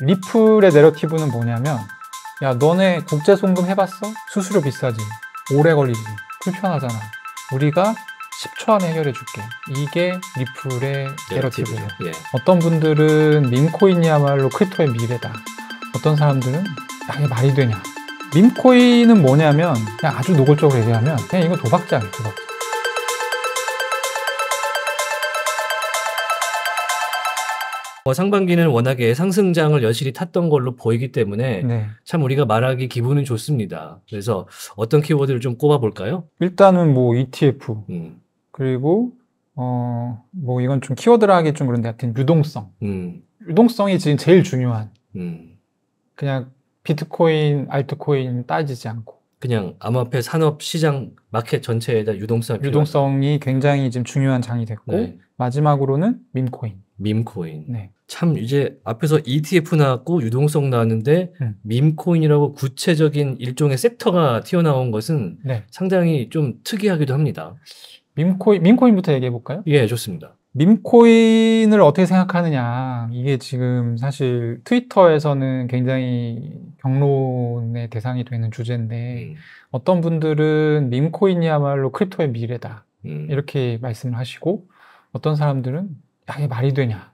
리플의 내러티브는 뭐냐면 야 너네 국제송금 해봤어? 수수료 비싸지 오래 걸리지 불편하잖아 우리가 10초 안에 해결해 줄게 이게 리플의 내러티브예요 예. 어떤 분들은 민코인이야말로 크립토의 미래다 어떤 사람들은 야 이게 말이 되냐 민코인은 뭐냐면 그냥 아주 노골적으로 얘기하면 그냥 이거 도박장 도박자 어, 상반기는 워낙에 상승장을 여실히 탔던 걸로 보이기 때문에 네. 참 우리가 말하기 기분은 좋습니다. 그래서 어떤 키워드를 좀 꼽아볼까요? 일단은 뭐 ETF 음. 그리고 어뭐 이건 좀 키워드라 하기 좀 그런데 하여튼 유동성 음. 유동성이 지금 제일 중요한 음. 그냥 비트코인, 알트코인 따지지 않고 그냥 암호화폐 산업 시장 마켓 전체에다 유동성 유동성이 필요하다. 굉장히 지금 중요한 장이 됐고 네. 마지막으로는 민코인 밈코인. 네. 참 이제 앞에서 ETF 나왔고 유동성 나왔는데 네. 밈코인이라고 구체적인 일종의 섹터가 튀어나온 것은 네. 상당히 좀 특이하기도 합니다. 밈코인 밈코인부터 얘기해 볼까요? 예, 좋습니다. 밈코인을 어떻게 생각하느냐 이게 지금 사실 트위터에서는 굉장히 경론의 대상이 되는 주제인데 음. 어떤 분들은 밈코인이야말로 크립토의 미래다 음. 이렇게 말씀을 하시고 어떤 사람들은 야, 이게 말이 되냐.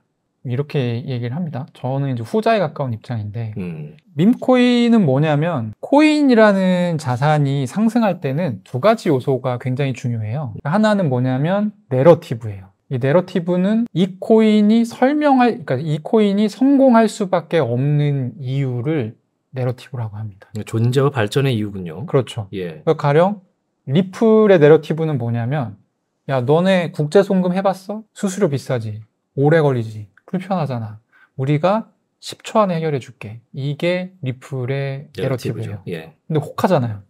이렇게 얘기를 합니다. 저는 이제 후자에 가까운 입장인데, 음. 밈코인은 뭐냐면, 코인이라는 자산이 상승할 때는 두 가지 요소가 굉장히 중요해요. 그러니까 하나는 뭐냐면, 내러티브예요. 이 내러티브는 이 코인이 설명할, 그러니까 이 코인이 성공할 수밖에 없는 이유를 내러티브라고 합니다. 네, 존재와 발전의 이유군요. 그렇죠. 예. 그러니까 가령 리플의 내러티브는 뭐냐면 야, 너네 국제 송금 해봤어? 수수료 비싸지. 오래 걸리지. 불편하잖아. 우리가 10초 안에 해결해 줄게. 이게 리플의 에러티브예요. 예. 근데 혹하잖아요.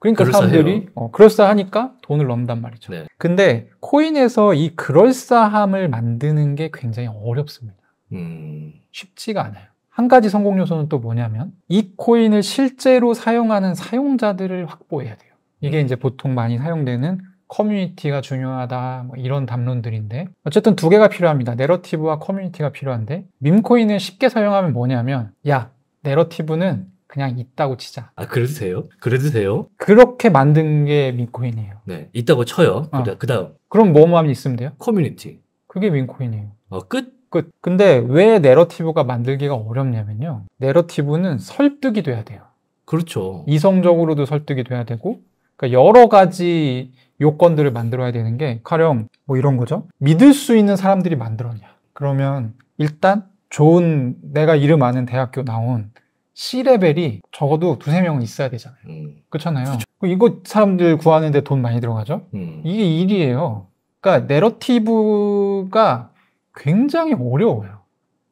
그러니까 그럴싸해요. 사람들이 어, 그럴싸하니까 돈을 넣는단 말이죠. 네. 근데 코인에서 이 그럴싸함을 만드는 게 굉장히 어렵습니다. 음... 쉽지가 않아요. 한 가지 성공 요소는 또 뭐냐면 이 코인을 실제로 사용하는 사용자들을 확보해야 돼요. 이게 음. 이제 보통 많이 사용되는 커뮤니티가 중요하다 뭐 이런 담론들인데 어쨌든 두 개가 필요합니다. 내러티브와 커뮤니티가 필요한데 밈코인을 쉽게 사용하면 뭐냐면 야 내러티브는 그냥 있다고 치자. 아 그래도 돼요? 그래도 돼요? 그렇게 만든 게 밈코인이에요. 네, 있다고 쳐요. 어. 그 다음. 그럼 뭐만 있으면 돼요? 커뮤니티. 그게 밈코인이에요. 어 끝? 끝. 근데 왜 내러티브가 만들기가 어렵냐면요. 내러티브는 설득이 돼야 돼요. 그렇죠. 이성적으로도 설득이 돼야 되고 그러니까 여러 가지 요건들을 만들어야 되는 게 가령 뭐 이런 거죠. 믿을 수 있는 사람들이 만들었냐. 그러면 일단 좋은 내가 이름 아는 대학교 나온 C레벨이 적어도 두세 명은 있어야 되잖아요. 음. 그렇잖아요. 그쵸. 이거 사람들 구하는데 돈 많이 들어가죠? 음. 이게 일이에요. 그러니까 내러티브가 굉장히 어려워요.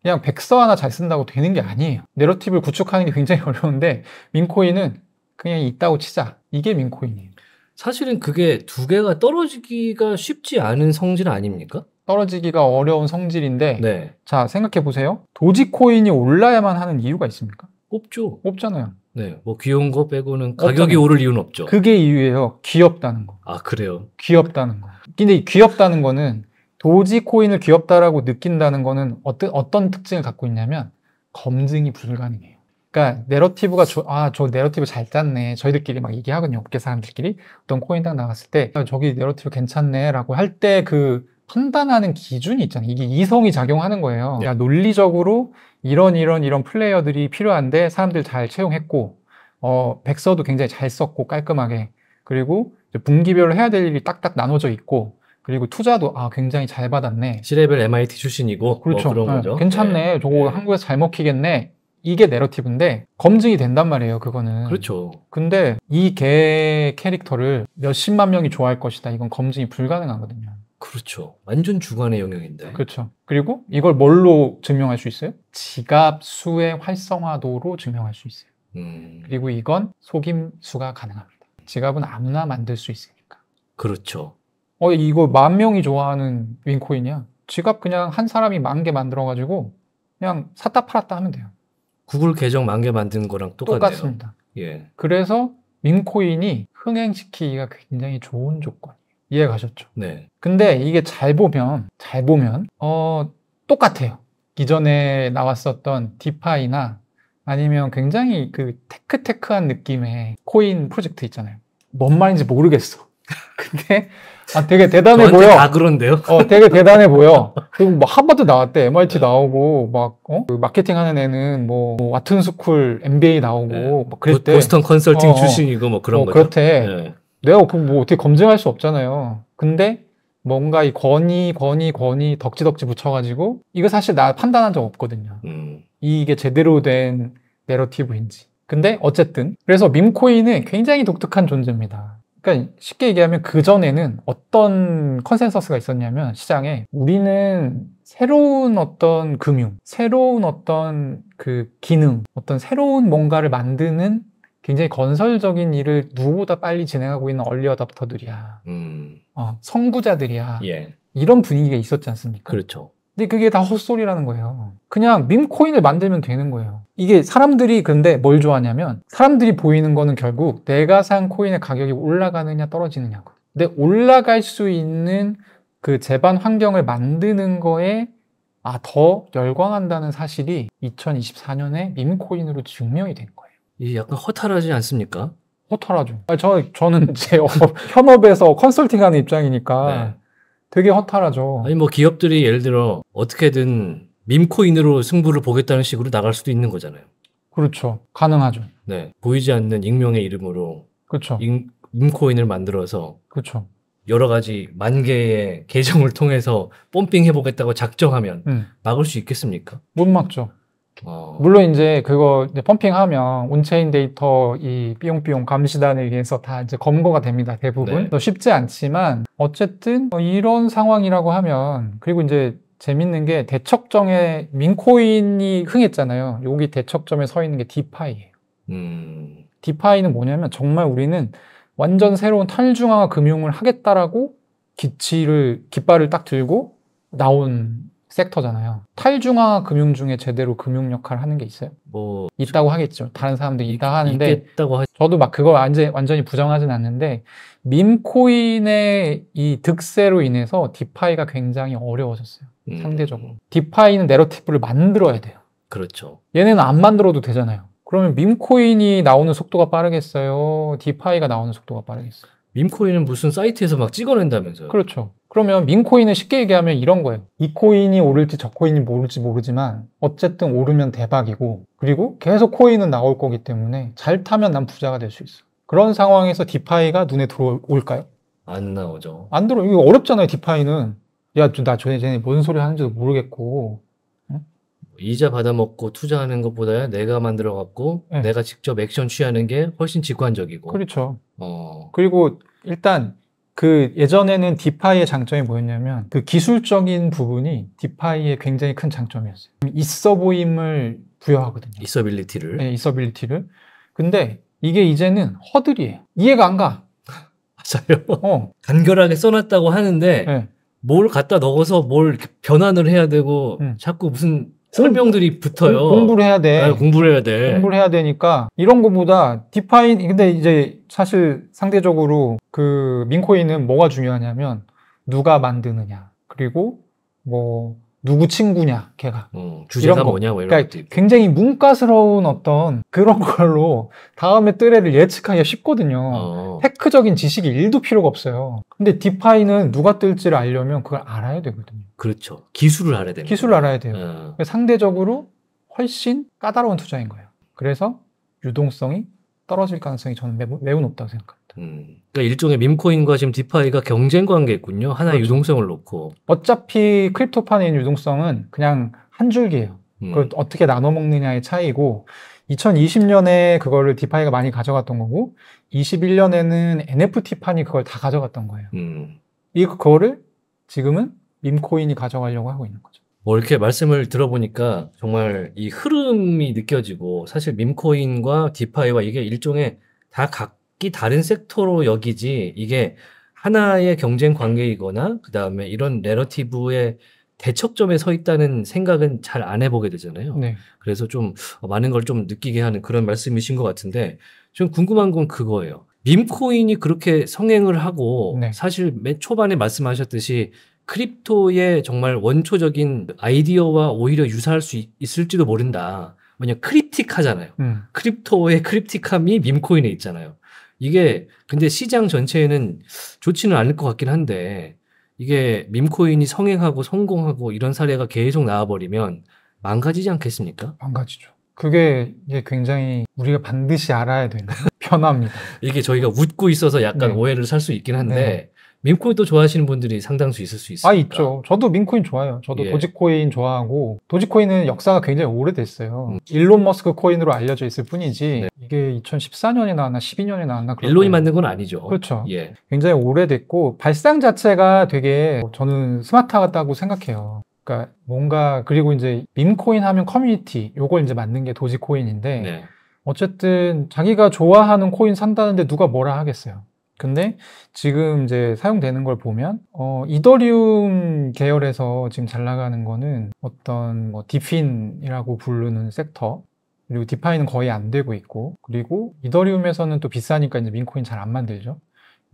그냥 백서 하나 잘 쓴다고 되는 게 아니에요. 내러티브를 구축하는 게 굉장히 어려운데 민코인은 그냥 있다고 치자. 이게 민코인이에요. 사실은 그게 두 개가 떨어지기가 쉽지 않은 성질 아닙니까? 떨어지기가 어려운 성질인데 네. 자 생각해 보세요. 도지코인이 올라야만 하는 이유가 있습니까? 없죠. 없잖아요. 네, 뭐 귀여운 거 빼고는 가격이 없잖아요. 오를 이유는 없죠. 그게 이유예요. 귀엽다는 거. 아 그래요? 귀엽다는 거. 근데 귀엽다는 거는 도지코인을 귀엽다라고 느낀다는 거는 어떤 어떤 특징을 갖고 있냐면 검증이 불가능해요. 그러니까 내러티브가 아 저 내러티브 잘 짰네 저희들끼리 막 얘기하거든요 업계 사람들끼리 어떤 코인당 나갔을 때 아, 저기 내러티브 괜찮네라고 할 때 그 판단하는 기준이 있잖아요 이게 이성이 작용하는 거예요 네. 야 논리적으로 이런 이런 이런 플레이어들이 필요한데 사람들 잘 채용했고 어 백서도 굉장히 잘 썼고 깔끔하게 그리고 분기별로 해야 될 일이 딱딱 나눠져 있고 그리고 투자도 아 굉장히 잘 받았네. 시레벨 MIT 출신이고 뭐 그렇죠. 뭐 그런 네. 거죠. 괜찮네. 네. 저거 네. 한국에서 잘 먹히겠네. 이게 내러티브인데 검증이 된단 말이에요 그거는 그렇죠 근데 이개 캐릭터를 몇십만 명이 좋아할 것이다 이건 검증이 불가능하거든요 그렇죠 완전 주관의 영역인데 그렇죠 그리고 이걸 뭘로 증명할 수 있어요? 지갑 수의 활성화도로 증명할 수 있어요 음... 그리고 이건 속임수가 가능합니다 지갑은 아무나 만들 수 있으니까 그렇죠 어 이거 만 명이 좋아하는 윈코인이야 지갑 그냥 한 사람이 만 개 만들어가지고 그냥 샀다 팔았다 하면 돼요 구글 계정 만개 만든 거랑 똑같네요. 똑같습니다. 예. 그래서 민코인이 흥행시키기가 굉장히 좋은 조건이에요. 이해 가셨죠? 네. 근데 이게 잘 보면 잘 보면 어 똑같아요. 이전에 나왔었던 디파이나 아니면 굉장히 그 테크테크한 느낌의 코인 프로젝트 있잖아요. 뭔 말인지 모르겠어. 근데 아, 되게 대단해 보여. 다 그런데요? 어, 되게 대단해 보여. 그리고 뭐한버드 나왔대, MIT 네. 나오고, 막, 어? 그 마케팅 하는 애는 뭐, 뭐 와튼스쿨 MBA 나오고, 네. 막 뭐 그랬대. 보스턴 컨설팅 어, 어, 출신이고 뭐 그런 어, 거 그렇대. 네. 내가 그 뭐 어떻게 검증할 수 없잖아요. 근데 뭔가 이 권위, 권위, 권위 덕지덕지 붙여가지고, 이거 사실 나 판단한 적 없거든요. 음. 이게 제대로 된 내러티브인지. 근데 어쨌든 그래서 밈코인은 굉장히 독특한 존재입니다. 그러니까 쉽게 얘기하면 그 전에는 어떤 컨센서스가 있었냐면 시장에 우리는 새로운 어떤 금융, 새로운 어떤 그 기능, 어떤 새로운 뭔가를 만드는 굉장히 건설적인 일을 누구보다 빨리 진행하고 있는 얼리 어답터들이야. 음. 어, 선구자들이야. 예. 이런 분위기가 있었지 않습니까? 그렇죠. 근데 그게 다 헛소리라는 거예요. 그냥 밈코인을 만들면 되는 거예요. 이게 사람들이 근데 뭘 좋아하냐면 사람들이 보이는 거는 결국 내가 산 코인의 가격이 올라가느냐 떨어지느냐고. 근데 올라갈 수 있는 그 재반 환경을 만드는 거에 아, 더 열광한다는 사실이 2024년에 밈코인으로 증명이 된 거예요. 이게 약간 허탈하지 않습니까? 허탈하죠. 아니, 저, 저는 제 현업에서 컨설팅하는 입장이니까 네. 되게 허탈하죠. 아니, 뭐 기업들이 예를 들어 어떻게든 밈코인으로 승부를 보겠다는 식으로 나갈 수도 있는 거잖아요. 그렇죠. 가능하죠. 네. 보이지 않는 익명의 이름으로 그렇죠. 임, 임코인을 만들어서 그렇죠. 여러 가지 만 개의 계정을 통해서 펌핑 해보겠다고 작정하면 음. 막을 수 있겠습니까? 못 막죠. 어... 물론 이제 그거 이제 펌핑하면 온체인 데이터 이 삐용삐용 감시단에 의해서 다 이제 검거가 됩니다 대부분 네. 쉽지 않지만 어쨌든 이런 상황이라고 하면 그리고 이제 재밌는 게 대척점에 민코인이 흥했잖아요. 여기 대척점에 서 있는 게 디파이예요. 음. 디파이는 뭐냐면 정말 우리는 완전 새로운 탈중앙화 금융을 하겠다라고 기치를 깃발을 딱 들고 나온 섹터잖아요. 탈중앙화 금융 중에 제대로 금융 역할을 하는 게 있어요? 뭐 있다고 하겠죠. 다른 사람들이 있다 하는데 있겠다고 하... 저도 막 그걸 완전, 완전히 부정하진 않는데 민코인의 이 득세로 인해서 디파이가 굉장히 어려워졌어요. 음. 상대적으로. 디파이는 내러티브를 만들어야 돼요. 그렇죠. 얘네는 안 만들어도 되잖아요. 그러면 밈코인이 나오는 속도가 빠르겠어요? 디파이가 나오는 속도가 빠르겠어요? 밈코인은 무슨 사이트에서 막 찍어낸다면서요? 그렇죠. 그러면 민코인은 쉽게 얘기하면 이런 거예요. 이 코인이 오를지 저 코인이 모를지 모르지만 어쨌든 오르면 대박이고 그리고 계속 코인은 나올 거기 때문에 잘 타면 난 부자가 될 수 있어. 그런 상황에서 디파이가 눈에 들어올까요? 안 나오죠. 안 들어. 이거 어렵잖아요, 디파이는. 야, 나 전에 전에 뭔 소리 하는지도 모르겠고. 이자 받아먹고 투자하는 것보다 내가 만들어 갖고 네. 내가 직접 액션 취하는 게 훨씬 직관적이고. 그렇죠. 어. 그리고 일단 그 예전에는 디파이의 장점이 뭐였냐면 그 기술적인 부분이 디파이의 굉장히 큰 장점이었어요. 있어 보임을 부여하거든요. 있어빌리티를. 네, 있어빌리티를. 근데 이게 이제는 허들이에요. 이해가 안 가. 맞아요. 어. 간결하게 써놨다고 하는데 네. 뭘 갖다 넣어서 뭘 변환을 해야 되고 음. 자꾸 무슨 설명들이 붙어요. 공부를 해야 돼. 네, 공부를 해야 돼. 공부를 해야 되니까 이런 것보다 디파인 근데 이제 사실 상대적으로 그 민코인은 뭐가 중요하냐면 누가 만드느냐 그리고 뭐 누구 친구냐 걔가 음, 주제가 이런 거. 뭐냐 뭐 이런 그러니까 것도 굉장히 문과스러운 어떤 그런 걸로 다음에 뜨래를 예측하기가 쉽거든요 어. 테크적인 지식이 일도 필요가 없어요 근데 디파이는 누가 뜰지를 알려면 그걸 알아야 되거든요 그렇죠 기술을 알아야 돼요 기술을 알아야 돼요 음. 상대적으로 훨씬 까다로운 투자인 거예요 그래서 유동성이 떨어질 가능성이 저는 매우, 매우 높다고 생각합니다 음. 그러니까 일종의 밈코인과 지금 디파이가 경쟁 관계군요. 하나의 그렇죠. 유동성을 놓고. 어차피 크립토판의 유동성은 그냥 한 줄기예요. 음. 그걸 어떻게 나눠 먹느냐의 차이고 2020년에 그거를 디파이가 많이 가져갔던 거고 21년에는 NFT판이 그걸 다 가져갔던 거예요. 음. 이거를 지금은 밈코인이 가져가려고 하고 있는 거죠. 뭐 이렇게 말씀을 들어보니까 정말 이 흐름이 느껴지고 사실 밈코인과 디파이와 이게 일종의 다각 각기 다른 섹터로 여기지 이게 하나의 경쟁 관계이거나 그 다음에 이런 레러티브의 대척점에 서 있다는 생각은 잘 안 해보게 되잖아요. 네. 그래서 좀 어, 많은 걸 좀 느끼게 하는 그런 말씀이신 것 같은데 좀 궁금한 건 그거예요. 밈코인이 그렇게 성행을 하고 네. 사실 맨 초반에 말씀하셨듯이 크립토의 정말 원초적인 아이디어와 오히려 유사할 수 있, 을지도 모른다. 왜냐 크립틱하잖아요. 음. 크립토의 크립틱함이 밈코인에 있잖아요. 이게 근데 시장 전체에는 좋지는 않을 것 같긴 한데 이게 밈코인이 성행하고 성공하고 이런 사례가 계속 나와버리면 망가지지 않겠습니까? 망가지죠. 그게 굉장히 우리가 반드시 알아야 되는 변화입니다. 이게 저희가 웃고 있어서 약간 네. 오해를 살 수 있긴 한데 네. 민코인 또 좋아하시는 분들이 상당수 있을 수 있어요. 아 있죠. 저도 민코인 좋아요. 저도 예. 도지코인 좋아하고 도지코인은 역사가 굉장히 오래됐어요. 음. 일론 머스크 코인으로 알려져 있을 뿐이지 네. 이게 2014년에 나왔나 12년에 나왔나 그런 일론이 거예요. 만든 건 아니죠. 그렇죠. 예. 굉장히 오래됐고 발상 자체가 되게 저는 스마트하다고 생각해요. 그러니까 뭔가 그리고 이제 민코인 하면 커뮤니티 요걸 이제 만든 게 도지코인인데 네. 어쨌든 자기가 좋아하는 코인 산다는데 누가 뭐라 하겠어요. 근데 지금 이제 사용되는 걸 보면 어, 이더리움 계열에서 지금 잘 나가는 거는 어떤 뭐 디핀이라고 부르는 섹터 그리고 디파이는 거의 안 되고 있고 그리고 이더리움에서는 또 비싸니까 이제 민코인 잘 안 만들죠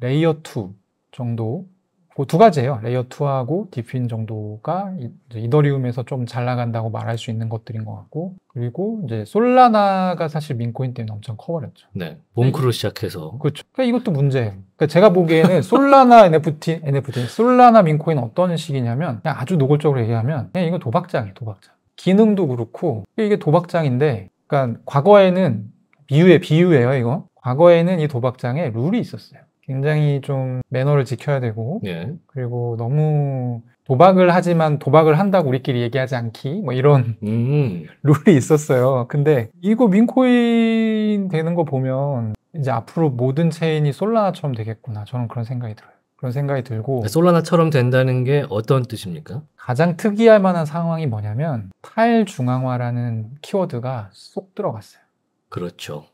레이어 2 정도 그두 뭐 가지예요. 레이어 2하고 디핀 정도가 이더리움에서 좀 잘 나간다고 말할 수 있는 것들인 것 같고 그리고 이제 솔라나가 사실 민코인 때문에 엄청 커버렸죠. 네, 몽크로 시작해서 그렇죠. 그러니까 이것도 문제예요. 그러니까 제가 보기에는 솔라나 NFT, NFT, 솔라나 민코인 어떤 식이냐면 그냥 아주 노골적으로 얘기하면 그냥 이거 도박장이에요, 도박장. 기능도 그렇고 그러니까 이게 도박장인데, 그러니까 과거에는 비유요 비유예요, 이거. 과거에는 이 도박장에 룰이 있었어요. 굉장히 좀 매너를 지켜야 되고 예. 그리고 너무 도박을 하지만 도박을 한다고 우리끼리 얘기하지 않기 뭐 이런 음. 룰이 있었어요. 근데 이거 민코인 되는 거 보면 이제 앞으로 모든 체인이 솔라나처럼 되겠구나 저는 그런 생각이 들어요. 그런 생각이 들고 아, 솔라나처럼 된다는 게 어떤 뜻입니까? 가장 특이할 만한 상황이 뭐냐면 탈중앙화라는 키워드가 쏙 들어갔어요. 그렇죠.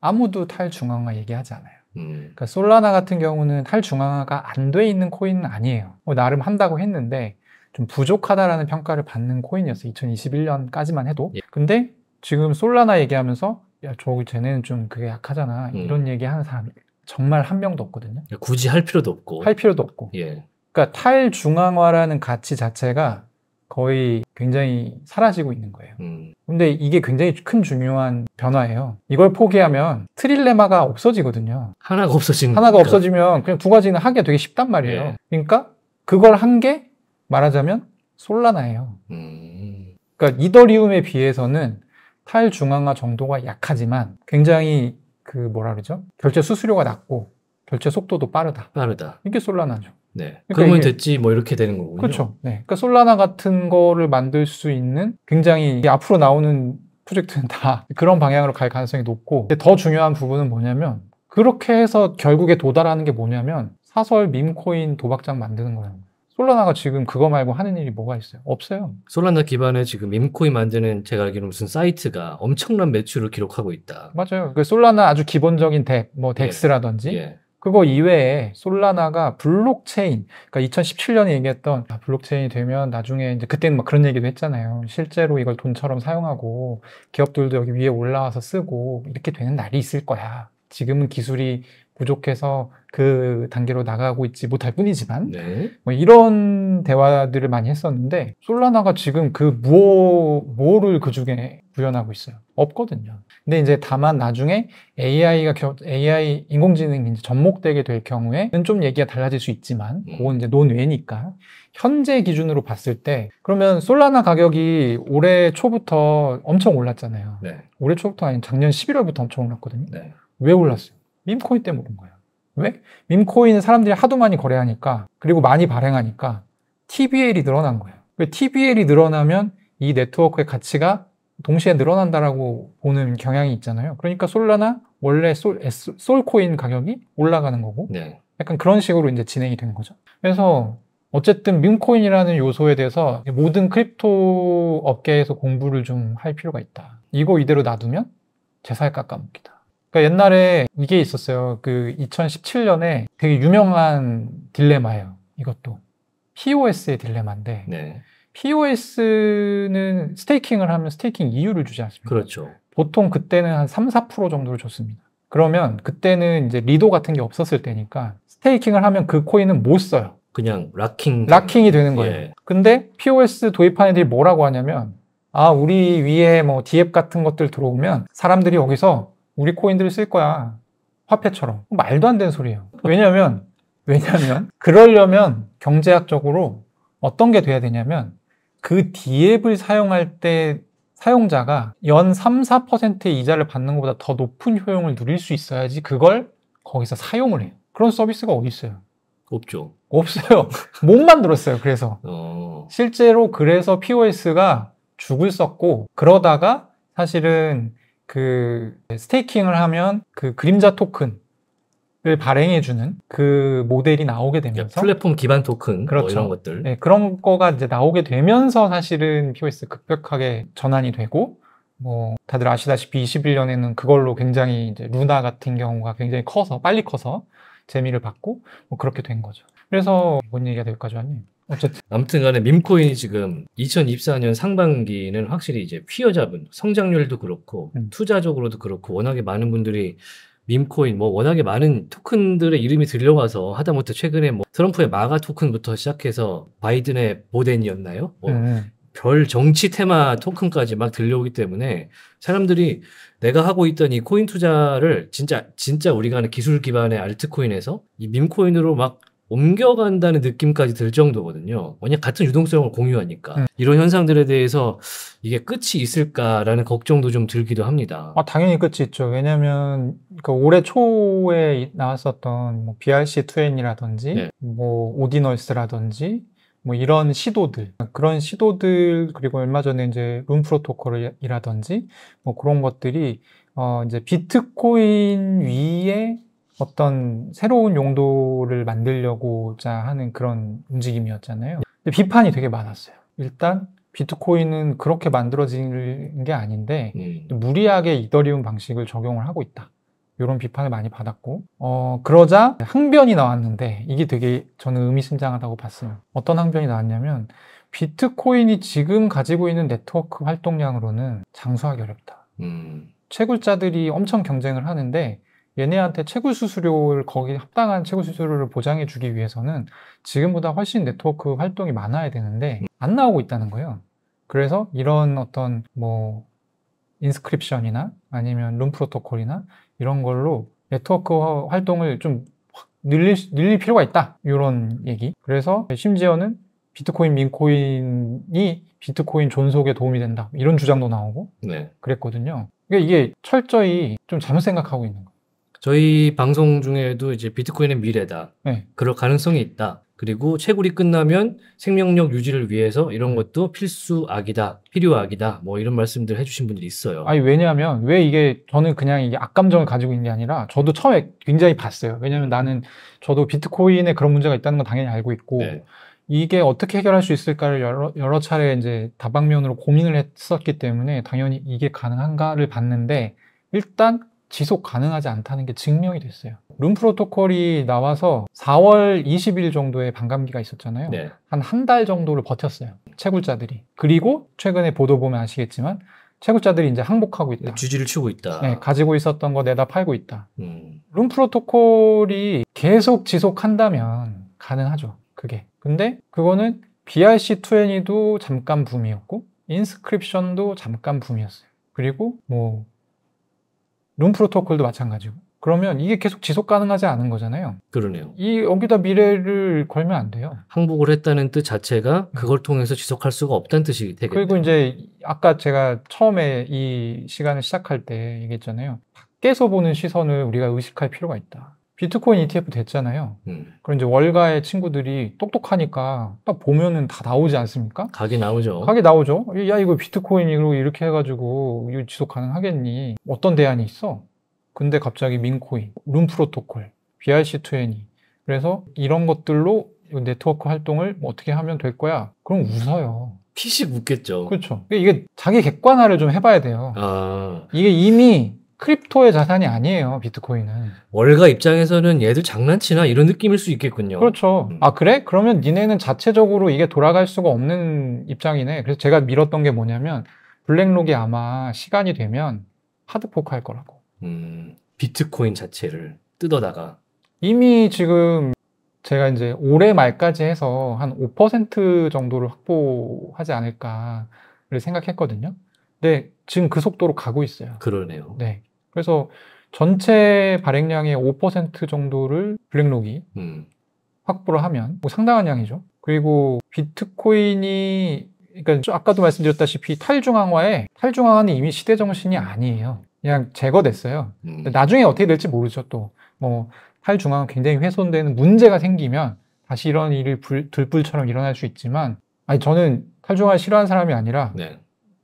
아무도 탈중앙화 얘기하지 않아요. 음. 그러니까 솔라나 같은 경우는 탈중앙화가 안 돼 있는 코인은 아니에요. 뭐 나름 한다고 했는데 좀 부족하다라는 평가를 받는 코인이었어요. 2021년까지만 해도. 예. 근데 지금 솔라나 얘기하면서 야, 저쟤는좀 그게 약하잖아. 음. 이런 얘기 하는 사람이 정말 한 명도 없거든요. 굳이 할 필요도 없고. 할 필요도 없고. 예. 그러니까 탈중앙화라는 가치 자체가 거의 굉장히 사라지고 있는 거예요. 음. 근데 이게 굉장히 큰 중요한 변화예요. 이걸 포기하면 트릴레마가 없어지거든요. 하나가 없어지는 하나가 없어지면 그냥 두 가지는 하기가 되게 쉽단 말이에요. 예. 그러니까 그걸 한 게 말하자면 솔라나예요. 음. 그러니까 이더리움에 비해서는 탈중앙화 정도가 약하지만 굉장히 그 뭐라 그러죠? 결제 수수료가 낮고 결제 속도도 빠르다. 빠르다. 이게 솔라나죠. 네. 그러니까 그러면 됐지 뭐 이렇게 되는 거군요. 그렇죠. 네. 그러니까 솔라나 같은 거를 만들 수 있는 굉장히 앞으로 나오는 프로젝트는 다 그런 방향으로 갈 가능성이 높고 더 중요한 부분은 뭐냐면 그렇게 해서 결국에 도달하는 게 뭐냐면 사설 밈코인 도박장 만드는 거예요. 솔라나가 지금 그거 말고 하는 일이 뭐가 있어요? 없어요. 솔라나 기반에 지금 밈코인 만드는 제가 알기로 무슨 사이트가 엄청난 매출을 기록하고 있다. 맞아요. 그 솔라나 아주 기본적인 덱, 뭐 예. 덱스라든지 예. 예. 그거 이외에 솔라나가 블록체인, 그러니까 2017년에 얘기했던 아, 블록체인이 되면 나중에 이제 그때는 막 그런 얘기도 했잖아요. 실제로 이걸 돈처럼 사용하고 기업들도 여기 위에 올라와서 쓰고 이렇게 되는 날이 있을 거야. 지금은 기술이 부족해서 그 단계로 나가고 있지 못할 뿐이지만 네. 뭐 이런 대화들을 많이 했었는데 솔라나가 지금 그 뭐, 뭐를 그 중에 구현하고 있어요. 없거든요. 근데 이제 다만 나중에 AI가 겨, AI 인공지능이 이제 접목되게 될 경우에는 좀 얘기가 달라질 수 있지만 음. 그건 이제 논외니까 현재 기준으로 봤을 때 그러면 솔라나 가격이 올해 초부터 엄청 올랐잖아요. 네. 올해 초부터 아닌 작년 11월부터 엄청 올랐거든요. 네. 왜 올랐어요? 밈코인 때문에 오른 거예요. 왜? 밈코인은 사람들이 하도 많이 거래하니까 그리고 많이 발행하니까 TBL이 늘어난 거예요. 왜 TBL이 늘어나면 이 네트워크의 가치가 동시에 늘어난다라고 보는 경향이 있잖아요. 그러니까 솔라나 원래 솔, 솔코인 가격이 올라가는 거고 네. 약간 그런 식으로 이제 진행이 된 거죠. 그래서 어쨌든 밈코인이라는 요소에 대해서 모든 크립토 업계에서 공부를 좀 할 필요가 있다. 이거 이대로 놔두면 재살 깎아먹기다. 그러니까 옛날에 이게 있었어요. 그 2017년에 되게 유명한 딜레마예요. 이것도 POS의 딜레마인데 네. POS는 스테이킹을 하면 스테이킹 이유를 주지 않습니까? 그렇죠. 보통 그때는 한 3, 4% 정도를 줬습니다. 그러면 그때는 이제 리도 같은 게 없었을 때니까 스테이킹을 하면 그 코인은 못 써요. 그냥 락킹 락킹이 되는 거예요. 예. 근데 POS 도입한 애들이 뭐라고 하냐면 아 우리 위에 뭐 DF 같은 것들 들어오면 사람들이 여기서 우리 코인들을 쓸 거야. 화폐처럼. 말도 안 되는 소리예요. 왜냐면, 왜냐면, 그러려면 경제학적으로 어떤 게 돼야 되냐면, 그 디앱을 사용할 때 사용자가 연 3, 4%의 이자를 받는 것보다 더 높은 효용을 누릴 수 있어야지 그걸 거기서 사용을 해요. 그런 서비스가 어디 있어요? 없죠. 없어요. 못 만들었어요. 그래서 어... 실제로 그래서 POS가 죽을 썼고 그러다가 사실은 그 스테이킹을 하면 그 그림자 토큰 을 발행해주는 그 모델이 나오게 그러니까 되면서 플랫폼 기반 토큰 뭐 그렇죠. 뭐 이런 것들 네, 그런 거가 이제 나오게 되면서 사실은 POS 급격하게 전환이 되고 뭐 다들 아시다시피 21년에는 그걸로 굉장히 이제 루나 같은 경우가 굉장히 커서 빨리 커서 재미를 받고 뭐 그렇게 된 거죠. 그래서 뭔 얘기가 될까 조아님? 어쨌든 아무튼 간에 밈코인이 지금 2024년 상반기는 확실히 이제 휘어잡은 성장률도 그렇고 음. 투자적으로도 그렇고 워낙에 많은 분들이 밈코인 뭐 워낙에 많은 토큰들의 이름이 들려와서 하다못해 최근에 뭐 트럼프의 마가 토큰부터 시작해서 바이든의 보덴이었나요? 뭐 네. 별 정치 테마 토큰까지 막 들려오기 때문에 사람들이 내가 하고 있던 이 코인 투자를 진짜 진짜 우리가 하는 기술 기반의 알트코인에서 이 밈코인으로 막 옮겨간다는 느낌까지 들 정도거든요. 왜냐 같은 유동성을 공유하니까 음. 이런 현상들에 대해서 이게 끝이 있을까라는 걱정도 좀 들기도 합니다. 아 당연히 끝이 있죠. 왜냐하면 그 올해 초에 나왔었던 뭐 BRC2N이라든지 네. 뭐 오디널스라든지 뭐 이런 시도들 그런 시도들 그리고 얼마 전에 이제 룸 프로토콜이라든지 뭐 그런 것들이 어 이제 비트코인 위에 어떤 새로운 용도를 만들려고자 하는 그런 움직임이었잖아요. 근데 비판이 되게 많았어요. 일단 비트코인은 그렇게 만들어진 게 아닌데 음. 무리하게 이더리움 방식을 적용을 하고 있다. 이런 비판을 많이 받았고 어 그러자 항변이 나왔는데 이게 되게 저는 의미심장하다고 봤어요. 어떤 항변이 나왔냐면 비트코인이 지금 가지고 있는 네트워크 활동량으로는 장수하기 어렵다. 음. 채굴자들이 엄청 경쟁을 하는데 얘네한테 채굴 수수료를 거기 합당한 채굴 수수료를 보장해 주기 위해서는 지금보다 훨씬 네트워크 활동이 많아야 되는데 안 나오고 있다는 거예요. 그래서 이런 어떤 뭐 인스크립션이나 아니면 룸 프로토콜이나 이런 걸로 네트워크 활동을 좀 확 늘릴, 늘릴 필요가 있다. 이런 얘기. 그래서 심지어는 비트코인 민코인이 비트코인 존속에 도움이 된다. 이런 주장도 나오고 네. 그랬거든요. 그러니까 이게 철저히 좀 잘못 생각하고 있는 거예요. 저희 방송 중에도 이제 비트코인의 미래다. 네. 그럴 가능성이 있다. 그리고 채굴이 끝나면 생명력 유지를 위해서 이런 것도 필수악이다, 필요악이다, 뭐 이런 말씀들 해주신 분들이 있어요. 아니 왜냐하면 왜 이게 저는 그냥 이게 악감정을 가지고 있는 게 아니라 저도 처음에 굉장히 봤어요. 왜냐하면 나는 저도 비트코인에 그런 문제가 있다는 건 당연히 알고 있고 네. 이게 어떻게 해결할 수 있을까를 여러, 여러 차례 이제 다방면으로 고민을 했었기 때문에 당연히 이게 가능한가를 봤는데 일단 지속 가능하지 않다는 게 증명이 됐어요. 룸 프로토콜이 나와서 4월 20일 정도에 반감기가 있었잖아요. 네. 한한 달 정도를 버텼어요. 채굴자들이. 그리고 최근에 보도 보면 아시겠지만 채굴자들이 이제 항복하고 있다. 주지를 치고 있다. 네, 가지고 있었던 거 내다 팔고 있다. 음. 룸 프로토콜이 계속 지속한다면 가능하죠. 그게. 근데 그거는 b r c 2 n 도 잠깐 붐이었고 인스크립션도 잠깐 붐이었어요. 그리고 뭐룸 프로토콜도 마찬가지고. 그러면 이게 계속 지속 가능하지 않은 거잖아요. 그러네요. 이 여기다 미래를 걸면 안 돼요. 항복을 했다는 뜻 자체가 음. 그걸 통해서 지속할 수가 없다는 뜻이 되겠네 그리고 이제 아까 제가 처음에 이 시간을 시작할 때 얘기했잖아요. 밖에서 보는 시선을 우리가 의식할 필요가 있다. 비트코인 ETF 됐잖아요. 음. 그럼 이제 월가의 친구들이 똑똑하니까 딱 보면은 다 나오지 않습니까? 가게 나오죠. 가게 나오죠. 야, 이거 비트코인으 이렇게 해가지고 이거 지속 가능하겠니? 어떤 대안이 있어? 근데 갑자기 민코인, 룸 프로토콜, BRC20. 그래서 이런 것들로 네트워크 활동을 뭐 어떻게 하면 될 거야? 그럼 웃어요. 피식 웃겠죠. 그렇죠. 이게 자기 객관화를 좀 해봐야 돼요. 아... 이게 이미 크립토의 자산이 아니에요. 비트코인은. 월가 입장에서는 얘들 장난치나 이런 느낌일 수 있겠군요. 그렇죠. 음. 아 그래? 그러면 니네는 자체적으로 이게 돌아갈 수가 없는 입장이네. 그래서 제가 밀었던 게 뭐냐면 블랙록이 아마 시간이 되면 하드포크 할 거라고. 음, 비트코인 자체를 뜯어다가 이미 지금 제가 이제 올해 말까지 해서 한 5% 정도를 확보하지 않을까를 생각했거든요. 네, 지금 그 속도로 가고 있어요. 그러네요. 네. 그래서 전체 발행량의 5% 정도를 블랙록이 음. 확보를 하면 뭐 상당한 양이죠. 그리고 비트코인이 그러니까 아까도 말씀드렸다시피 탈중앙화에 탈중앙화는 이미 시대 정신이 아니에요. 그냥 제거됐어요. 음. 나중에 어떻게 될지 모르죠. 또뭐 탈중앙화 굉장히 훼손되는 문제가 생기면 다시 이런 일이 불, 들불처럼 일어날 수 있지만 아니 저는 탈중앙화 싫어하는 사람이 아니라 네.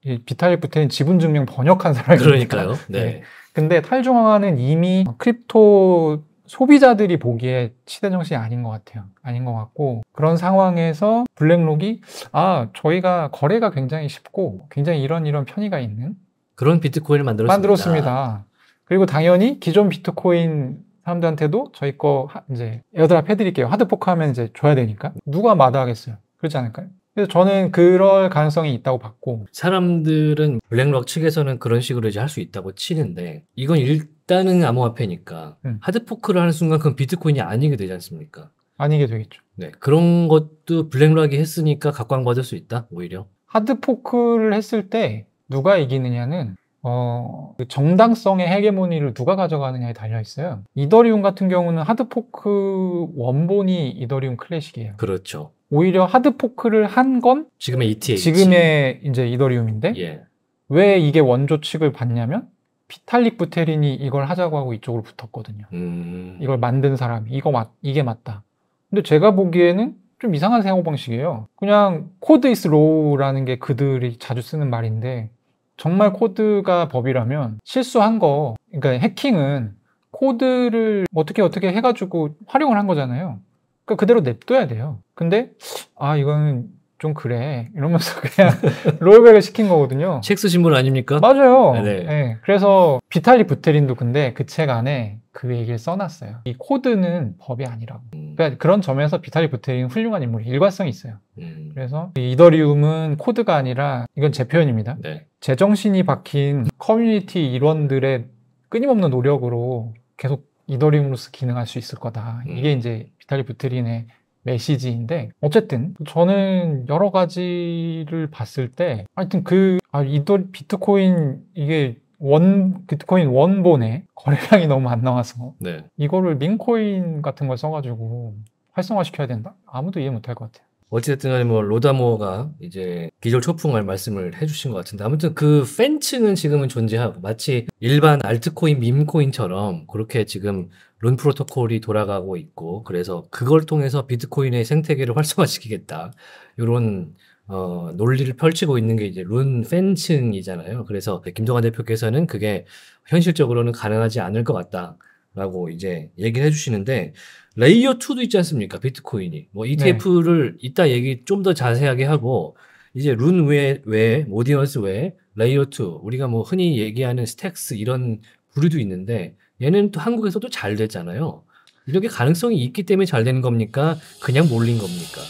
이 비탈리프트는 지분 증명 번역한 사람이니니까요 네. 네. 근데 탈중앙화는 이미 크립토 소비자들이 보기에 시대 정신이 아닌 것 같아요. 아닌 것 같고 그런 상황에서 블랙록이 아 저희가 거래가 굉장히 쉽고 굉장히 이런 이런 편의가 있는 그런 비트코인을 만들었습니다. 만들었습니다. 그리고 당연히 기존 비트코인 사람들한테도 저희 거 이제 에어드랍 해드릴게요. 하드포크 하면 이제 줘야 되니까 누가 마다하겠어요. 그렇지 않을까요? 그래서 저는 그럴 가능성이 있다고 봤고 사람들은 블랙록 측에서는 그런 식으로 이제 할수 있다고 치는데 이건 일단은 암호화폐니까 음. 하드포크를 하는 순간 그건 비트코인이 아니게 되지 않습니까? 아니게 되겠죠. 네 그런 것도 블랙록이 했으니까 각광받을 수 있다 오히려 하드포크를 했을 때 누가 이기느냐는 어, 그 정당성의 헤게모니를 누가 가져가느냐에 달려 있어요. 이더리움 같은 경우는 하드포크 원본이 이더리움 클래식이에요. 그렇죠. 오히려 하드포크를 한 건 지금의 ETH 지금의 이제 이더리움인데 예. 왜 이게 원조 측을 봤냐면 비탈릭 부테린이 이걸 하자고 하고 이쪽으로 붙었거든요. 음. 이걸 만든 사람이 이거 맞 이게 맞다. 근데 제가 보기에는 좀 이상한 생각 방식이에요. 그냥 코드 이스 로우라는 게 그들이 자주 쓰는 말인데 정말 코드가 법이라면 실수한 거 그러니까 해킹은 코드를 어떻게 어떻게 해가지고 활용을 한 거잖아요. 그러니까 그대로 냅둬야 돼요. 근데 아 이거는 좀 그래 이러면서 그냥 롤백을 시킨 거거든요. 책 쓰신 분 아닙니까? 맞아요. 네네. 네. 네. 그래서 비탈리 부테린도 근데 그 책 안에 그 얘기를 써놨어요. 이 코드는 법이 아니라고. 음. 그러니까 그런 점에서 비탈리 부테린 은 훌륭한 인물이 일관성이 있어요. 음. 그래서 이더리움은 코드가 아니라 이건 제 표현입니다. 네. 제 정신이 박힌 커뮤니티 일원들의 끊임없는 노력으로 계속 이더리움으로서 기능할 수 있을 거다. 이게 음. 이제 비탈리 부트린의 메시지인데 어쨌든 저는 여러 가지를 봤을 때 하여튼 그 아, 이돌 비트코인 이게 원 비트코인 원본에 거래량이 너무 안 나와서 네. 이거를 민코인 같은 걸 써가지고 활성화 시켜야 된다 아무도 이해 못 할 것 같아요. 어찌됐든 간에 뭐 로다모어가 이제 기졸 초풍을 말씀을 해주신 것 같은데 아무튼 그 팬층은 지금은 존재하고 마치 일반 알트코인 밈코인처럼 그렇게 지금 룬 프로토콜이 돌아가고 있고 그래서 그걸 통해서 비트코인의 생태계를 활성화시키겠다 이런 어, 논리를 펼치고 있는 게 이제 룬 팬층이잖아요. 그래서 김동환 대표께서는 그게 현실적으로는 가능하지 않을 것 같다. 라고 이제 얘기를 해주시는데 레이어 2도 있지 않습니까 비트코인이 뭐 ETF를 네. 이따 얘기 좀 더 자세하게 하고 이제 룬 외에 외에 모디너스 외에 레이어 2 우리가 뭐 흔히 얘기하는 스택스 이런 부류도 있는데 얘는 또 한국에서도 잘 됐잖아요. 이렇게 가능성이 있기 때문에 잘 되는 겁니까? 그냥 몰린 겁니까?